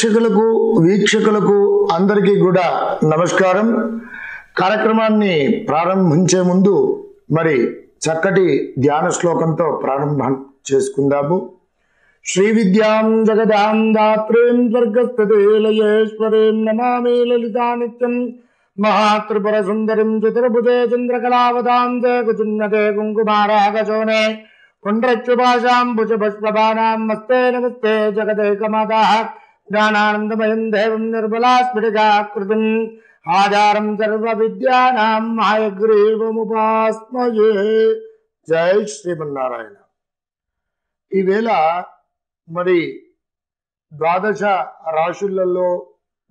ప్రేక్షకులకు వీక్షకులకు అందరికీ కూడా నమస్కారం కార్యక్రమాన్ని ప్రారంభించే ముందు మరి చక్కటి ధ్యాన శ్లోకంతో ప్రారంభం చేసుకుందాము శ్రీ విద్యాం జగదాం నమామి లలితా నిత్యం మహాత్రిపుర సుందరిం చతుర్భుజే చంద్రకళావతాం జయకుచున్నతే కుంకుమారాగచోనే पुण्ड्रच्युभाषां भुजपुष्पभानां मस्ते नमस्ते जगदेकमदाः జ్ఞానానందమయం దైవం నిర్మలాస్ఫటికాకృతిం ఆధారం సర్వ విద్యానాం మాయగ్రీవముపాస్మయే జై శ్రీమన్నారాయణ ఈవేళ మరి ద్వాదశ రాశులలో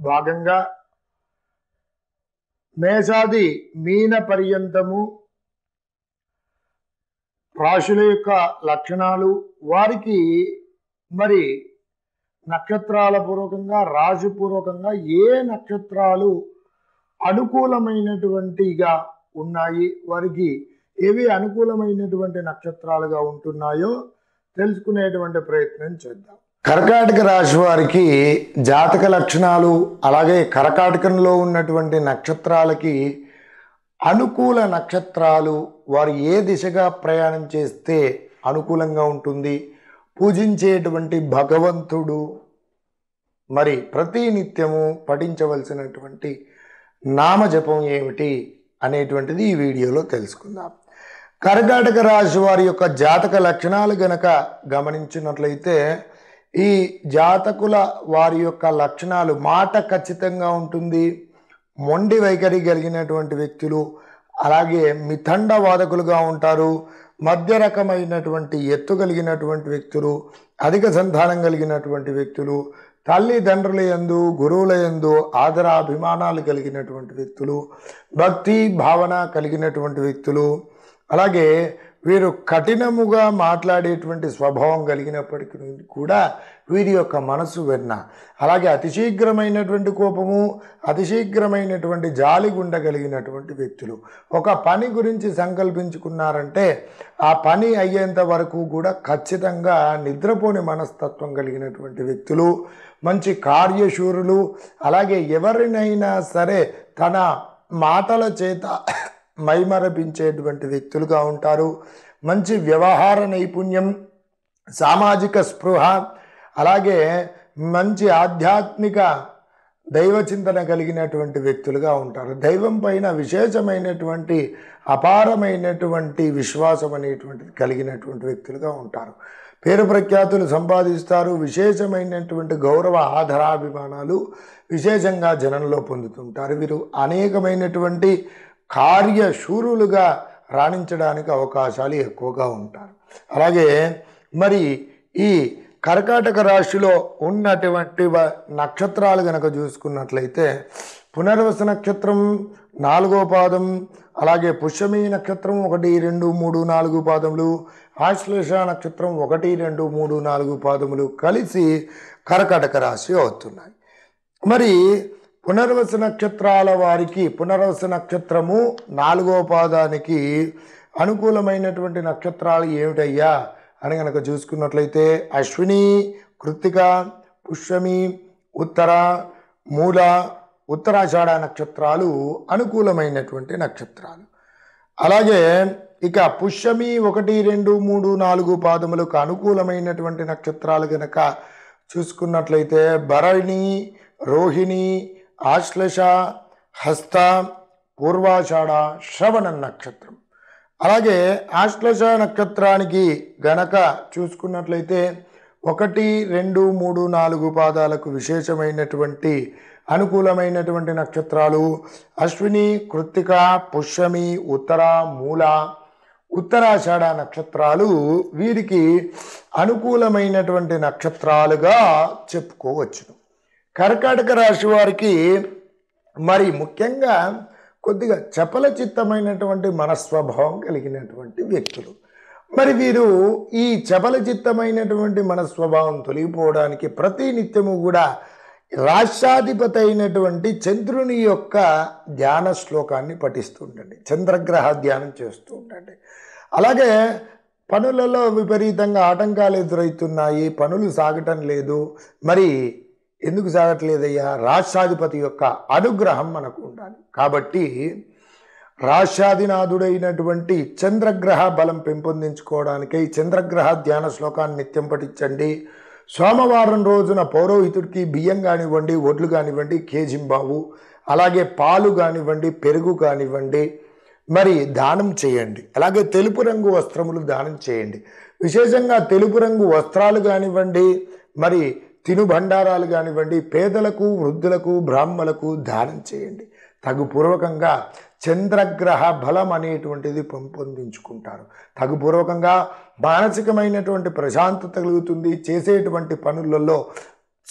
భాగంగా మేషాది మీన పర్యంతము రాశుల యొక్క లక్షణాలు వారికి మరి నక్షత్రాల పూర్వకంగా పూర్వకంగా ఏ నక్షత్రాలు అనుకూలమైనటువంటిగా ఉన్నాయి వారికి ఏవి అనుకూలమైనటువంటి నక్షత్రాలుగా ఉంటున్నాయో తెలుసుకునేటువంటి ప్రయత్నం చేద్దాం కర్కాటక రాశి వారికి జాతక లక్షణాలు అలాగే కర్కాటకంలో ఉన్నటువంటి నక్షత్రాలకి అనుకూల నక్షత్రాలు వారు ఏ దిశగా ప్రయాణం చేస్తే అనుకూలంగా ఉంటుంది పూజించేటువంటి భగవంతుడు మరి ప్రతి నిత్యము పఠించవలసినటువంటి నామజపం ఏమిటి అనేటువంటిది ఈ వీడియోలో తెలుసుకుందాం కర్కాటక రాశి వారి యొక్క జాతక లక్షణాలు గనక గమనించినట్లయితే ఈ జాతకుల వారి యొక్క లక్షణాలు మాట ఖచ్చితంగా ఉంటుంది మొండి వైఖరి కలిగినటువంటి వ్యక్తులు అలాగే మిథండవాదకులుగా ఉంటారు మధ్య రకమైనటువంటి ఎత్తు కలిగినటువంటి వ్యక్తులు అధిక సంతానం కలిగినటువంటి వ్యక్తులు తల్లిదండ్రుల ఎందు గురువుల ఎందు ఆదరాభిమానాలు కలిగినటువంటి వ్యక్తులు భక్తి భావన కలిగినటువంటి వ్యక్తులు అలాగే వీరు కఠినముగా మాట్లాడేటువంటి స్వభావం కలిగినప్పటికీ కూడా వీరి యొక్క మనసు వెన్న అలాగే అతిశీఘ్రమైనటువంటి కోపము అతిశీఘ్రమైనటువంటి జాలి కలిగినటువంటి వ్యక్తులు ఒక పని గురించి సంకల్పించుకున్నారంటే ఆ పని అయ్యేంత వరకు కూడా ఖచ్చితంగా నిద్రపోని మనస్తత్వం కలిగినటువంటి వ్యక్తులు మంచి కార్యశూరులు అలాగే ఎవరినైనా సరే తన మాటల చేత మైమరపించేటువంటి వ్యక్తులుగా ఉంటారు మంచి వ్యవహార నైపుణ్యం సామాజిక స్పృహ అలాగే మంచి ఆధ్యాత్మిక దైవ చింతన కలిగినటువంటి వ్యక్తులుగా ఉంటారు దైవం పైన విశేషమైనటువంటి అపారమైనటువంటి విశ్వాసం అనేటువంటిది కలిగినటువంటి వ్యక్తులుగా ఉంటారు పేరు ప్రఖ్యాతులు సంపాదిస్తారు విశేషమైనటువంటి గౌరవ ఆధారాభిమానాలు విశేషంగా జనంలో పొందుతుంటారు వీరు అనేకమైనటువంటి కార్యశూరులుగా రాణించడానికి అవకాశాలు ఎక్కువగా ఉంటారు అలాగే మరి ఈ కర్కాటక రాశిలో ఉన్నటువంటి నక్షత్రాలు కనుక చూసుకున్నట్లయితే పునర్వస నక్షత్రం నాలుగో పాదం అలాగే పుష్యమి నక్షత్రం ఒకటి రెండు మూడు నాలుగు పాదములు ఆశ్లేష నక్షత్రం ఒకటి రెండు మూడు నాలుగు పాదములు కలిసి కర్కాటక రాశి అవుతున్నాయి మరి పునర్వస నక్షత్రాల వారికి పునర్వస నక్షత్రము నాలుగో పాదానికి అనుకూలమైనటువంటి నక్షత్రాలు ఏమిటయ్యా అని కనుక చూసుకున్నట్లయితే అశ్విని కృత్తిక పుష్యమి ఉత్తర మూల ఉత్తరాషాఢ నక్షత్రాలు అనుకూలమైనటువంటి నక్షత్రాలు అలాగే ఇక పుష్యమి ఒకటి రెండు మూడు నాలుగు పాదములకు అనుకూలమైనటువంటి నక్షత్రాలు కనుక చూసుకున్నట్లయితే భరణి రోహిణి ఆశ్లేష హస్త పూర్వాషాఢ శ్రవణ నక్షత్రం అలాగే ఆశ్లేష నక్షత్రానికి గనక చూసుకున్నట్లయితే ఒకటి రెండు మూడు నాలుగు పాదాలకు విశేషమైనటువంటి అనుకూలమైనటువంటి నక్షత్రాలు అశ్విని కృత్తిక పుష్యమి ఉత్తర మూల ఉత్తరాషాఢ నక్షత్రాలు వీరికి అనుకూలమైనటువంటి నక్షత్రాలుగా చెప్పుకోవచ్చును కర్కాటక రాశి వారికి మరి ముఖ్యంగా కొద్దిగా చపల చిత్తమైనటువంటి మనస్వభావం కలిగినటువంటి వ్యక్తులు మరి వీరు ఈ చపల చిత్తమైనటువంటి మనస్వభావం తొలగిపోవడానికి ప్రతినిత్యము కూడా రాష్ట్రాధిపతి అయినటువంటి చంద్రుని యొక్క ధ్యాన శ్లోకాన్ని పఠిస్తూ ఉండండి చంద్రగ్రహ ధ్యానం చేస్తూ ఉండండి అలాగే పనులలో విపరీతంగా ఆటంకాలు ఎదురవుతున్నాయి పనులు సాగటం లేదు మరి ఎందుకు సాగట్లేదయ్యా రాష్ట్రాధిపతి యొక్క అనుగ్రహం మనకు ఉండాలి కాబట్టి రాష్ట్రాధినాథుడైనటువంటి చంద్రగ్రహ బలం పెంపొందించుకోవడానికై చంద్రగ్రహ ధ్యాన శ్లోకాన్ని నిత్యం పఠించండి సోమవారం రోజున పౌరోహితుడికి బియ్యం కానివ్వండి ఒడ్లు కానివ్వండి కేజింబావు అలాగే పాలు కానివ్వండి పెరుగు కానివ్వండి మరి దానం చేయండి అలాగే తెలుపు రంగు వస్త్రములు దానం చేయండి విశేషంగా తెలుపు రంగు వస్త్రాలు కానివ్వండి మరి తినుబండారాలు కానివ్వండి పేదలకు వృద్ధులకు బ్రాహ్మలకు దానం చేయండి తగుపూర్వకంగా చంద్రగ్రహ బలం అనేటువంటిది పెంపొందించుకుంటారు తగుపూర్వకంగా మానసికమైనటువంటి ప్రశాంతత కలుగుతుంది చేసేటువంటి పనులలో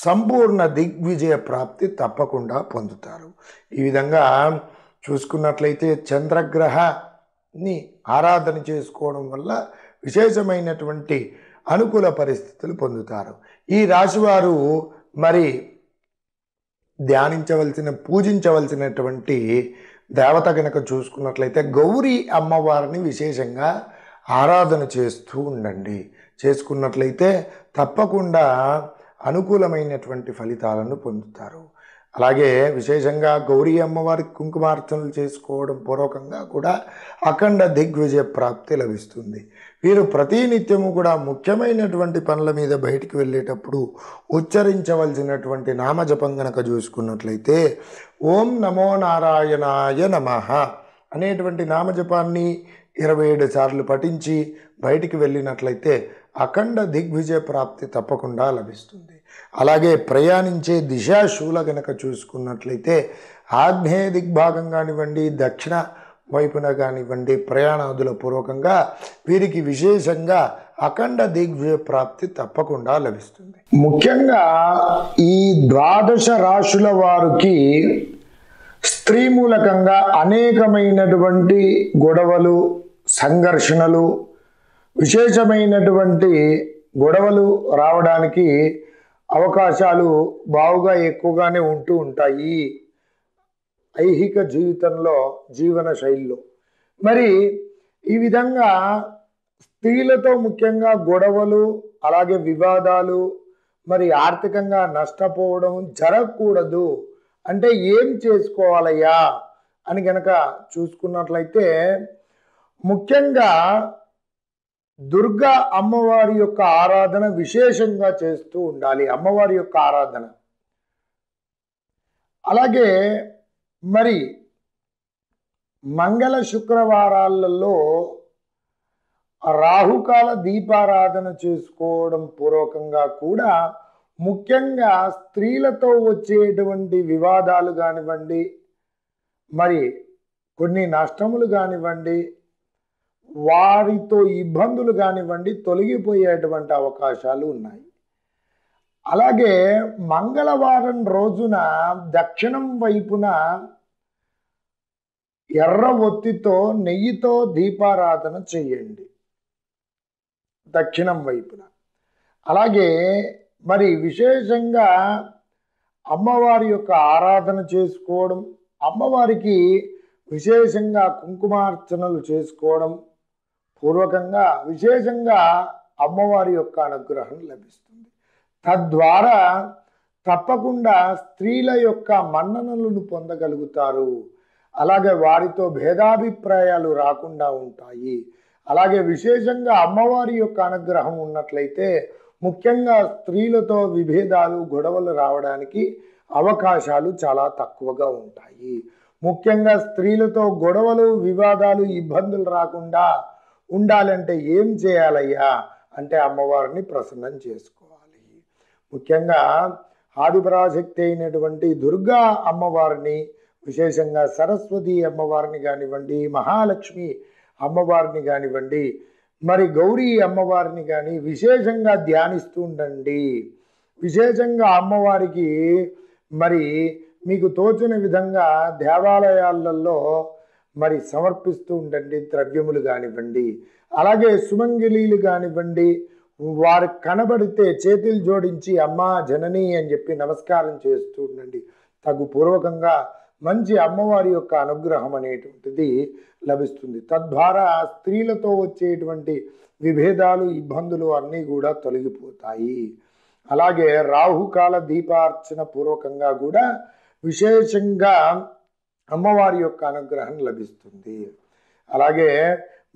సంపూర్ణ దిగ్విజయ ప్రాప్తి తప్పకుండా పొందుతారు ఈ విధంగా చూసుకున్నట్లయితే చంద్రగ్రహని ఆరాధన చేసుకోవడం వల్ల విశేషమైనటువంటి అనుకూల పరిస్థితులు పొందుతారు ఈ రాశివారు మరి ధ్యానించవలసిన పూజించవలసినటువంటి దేవత కనుక చూసుకున్నట్లయితే గౌరీ అమ్మవారిని విశేషంగా ఆరాధన చేస్తూ ఉండండి చేసుకున్నట్లయితే తప్పకుండా అనుకూలమైనటువంటి ఫలితాలను పొందుతారు అలాగే విశేషంగా గౌరీ అమ్మవారి కుంకుమార్చనలు చేసుకోవడం పూర్వకంగా కూడా అఖండ దిగ్విజయ ప్రాప్తి లభిస్తుంది వీరు ప్రతినిత్యము కూడా ముఖ్యమైనటువంటి పనుల మీద బయటికి వెళ్ళేటప్పుడు ఉచ్చరించవలసినటువంటి నామజపం గనక చూసుకున్నట్లయితే ఓం నమో నారాయణాయ నమ అనేటువంటి నామజపాన్ని ఇరవై ఏడు సార్లు పఠించి బయటికి వెళ్ళినట్లయితే అఖండ దిగ్విజయ ప్రాప్తి తప్పకుండా లభిస్తుంది అలాగే ప్రయాణించే దిశాశూల కనుక చూసుకున్నట్లయితే ఆగ్నేయ దిగ్భాగం కానివ్వండి దక్షిణ వైపున కానివ్వండి ప్రయాణాదుల పూర్వకంగా వీరికి విశేషంగా అఖండ దిగ్విజయ ప్రాప్తి తప్పకుండా లభిస్తుంది ముఖ్యంగా ఈ ద్వాదశ రాశుల వారికి స్త్రీ మూలకంగా అనేకమైనటువంటి గొడవలు సంఘర్షణలు విశేషమైనటువంటి గొడవలు రావడానికి అవకాశాలు బావుగా ఎక్కువగానే ఉంటూ ఉంటాయి ఐహిక జీవితంలో జీవన శైలిలో మరి ఈ విధంగా స్త్రీలతో ముఖ్యంగా గొడవలు అలాగే వివాదాలు మరి ఆర్థికంగా నష్టపోవడం జరగకూడదు అంటే ఏం చేసుకోవాలయ్యా అని కనుక చూసుకున్నట్లయితే ముఖ్యంగా దుర్గా అమ్మవారి యొక్క ఆరాధన విశేషంగా చేస్తూ ఉండాలి అమ్మవారి యొక్క ఆరాధన అలాగే మరి మంగళ శుక్రవారాలలో రాహుకాల దీపారాధన చేసుకోవడం పూర్వకంగా కూడా ముఖ్యంగా స్త్రీలతో వచ్చేటువంటి వివాదాలు కానివ్వండి మరి కొన్ని నష్టములు కానివ్వండి వారితో ఇబ్బందులు కానివ్వండి తొలగిపోయేటువంటి అవకాశాలు ఉన్నాయి అలాగే మంగళవారం రోజున దక్షిణం వైపున ఎర్ర ఒత్తితో నెయ్యితో దీపారాధన చేయండి దక్షిణం వైపున అలాగే మరి విశేషంగా అమ్మవారి యొక్క ఆరాధన చేసుకోవడం అమ్మవారికి విశేషంగా కుంకుమార్చనలు చేసుకోవడం పూర్వకంగా విశేషంగా అమ్మవారి యొక్క అనుగ్రహం లభిస్తుంది తద్వారా తప్పకుండా స్త్రీల యొక్క మన్ననలను పొందగలుగుతారు అలాగే వారితో భేదాభిప్రాయాలు రాకుండా ఉంటాయి అలాగే విశేషంగా అమ్మవారి యొక్క అనుగ్రహం ఉన్నట్లయితే ముఖ్యంగా స్త్రీలతో విభేదాలు గొడవలు రావడానికి అవకాశాలు చాలా తక్కువగా ఉంటాయి ముఖ్యంగా స్త్రీలతో గొడవలు వివాదాలు ఇబ్బందులు రాకుండా ఉండాలంటే ఏం చేయాలయ్యా అంటే అమ్మవారిని ప్రసన్నం చేసుకోవాలి ముఖ్యంగా ఆదిపరాశక్తి అయినటువంటి దుర్గా అమ్మవారిని విశేషంగా సరస్వతి అమ్మవారిని కానివ్వండి మహాలక్ష్మి అమ్మవారిని కానివ్వండి మరి గౌరీ అమ్మవారిని కానీ విశేషంగా ధ్యానిస్తూ ఉండండి విశేషంగా అమ్మవారికి మరి మీకు తోచిన విధంగా దేవాలయాలలో మరి సమర్పిస్తూ ఉండండి ద్రవ్యములు కానివ్వండి అలాగే సుమంగిలీలు కానివ్వండి వారు కనబడితే చేతులు జోడించి అమ్మా జనని అని చెప్పి నమస్కారం చేస్తూ ఉండండి తగు పూర్వకంగా మంచి అమ్మవారి యొక్క అనుగ్రహం అనేటువంటిది లభిస్తుంది తద్వారా స్త్రీలతో వచ్చేటువంటి విభేదాలు ఇబ్బందులు అన్నీ కూడా తొలగిపోతాయి అలాగే రాహుకాల దీపార్చన పూర్వకంగా కూడా విశేషంగా అమ్మవారి యొక్క అనుగ్రహం లభిస్తుంది అలాగే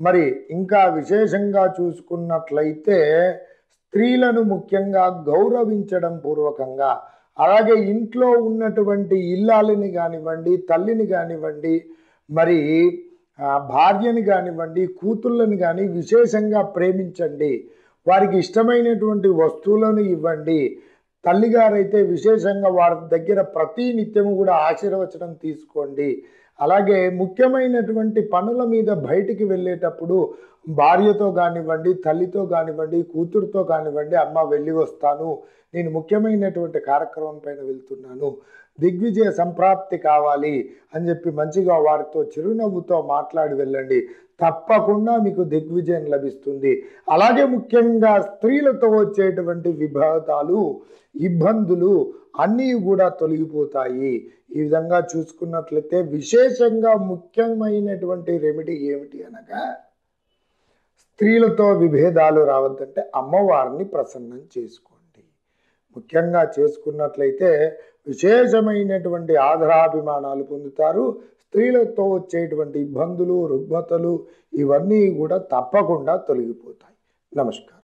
మరి ఇంకా విశేషంగా చూసుకున్నట్లయితే స్త్రీలను ముఖ్యంగా గౌరవించడం పూర్వకంగా అలాగే ఇంట్లో ఉన్నటువంటి ఇల్లాలని కానివ్వండి తల్లిని కానివ్వండి మరి భార్యని కానివ్వండి కూతుళ్ళని కానీ విశేషంగా ప్రేమించండి వారికి ఇష్టమైనటువంటి వస్తువులను ఇవ్వండి తల్లిగారైతే విశేషంగా వారి దగ్గర ప్రతి నిత్యము కూడా ఆశీర్వచనం తీసుకోండి అలాగే ముఖ్యమైనటువంటి పనుల మీద బయటికి వెళ్ళేటప్పుడు భార్యతో కానివ్వండి తల్లితో కానివ్వండి కూతురుతో కానివ్వండి అమ్మ వెళ్ళి వస్తాను నేను ముఖ్యమైనటువంటి కార్యక్రమం పైన వెళ్తున్నాను దిగ్విజయ సంప్రాప్తి కావాలి అని చెప్పి మంచిగా వారితో చిరునవ్వుతో మాట్లాడి వెళ్ళండి తప్పకుండా మీకు దిగ్విజయం లభిస్తుంది అలాగే ముఖ్యంగా స్త్రీలతో వచ్చేటువంటి విభాగాలు ఇబ్బందులు అన్నీ కూడా తొలగిపోతాయి ఈ విధంగా చూసుకున్నట్లయితే విశేషంగా ముఖ్యమైనటువంటి రెమెడీ ఏమిటి అనగా స్త్రీలతో విభేదాలు రావద్దంటే అమ్మవారిని ప్రసన్నం చేసుకోండి ముఖ్యంగా చేసుకున్నట్లయితే విశేషమైనటువంటి ఆదరాభిమానాలు పొందుతారు స్త్రీలతో వచ్చేటువంటి ఇబ్బందులు రుగ్మతలు ఇవన్నీ కూడా తప్పకుండా తొలగిపోతాయి నమస్కారం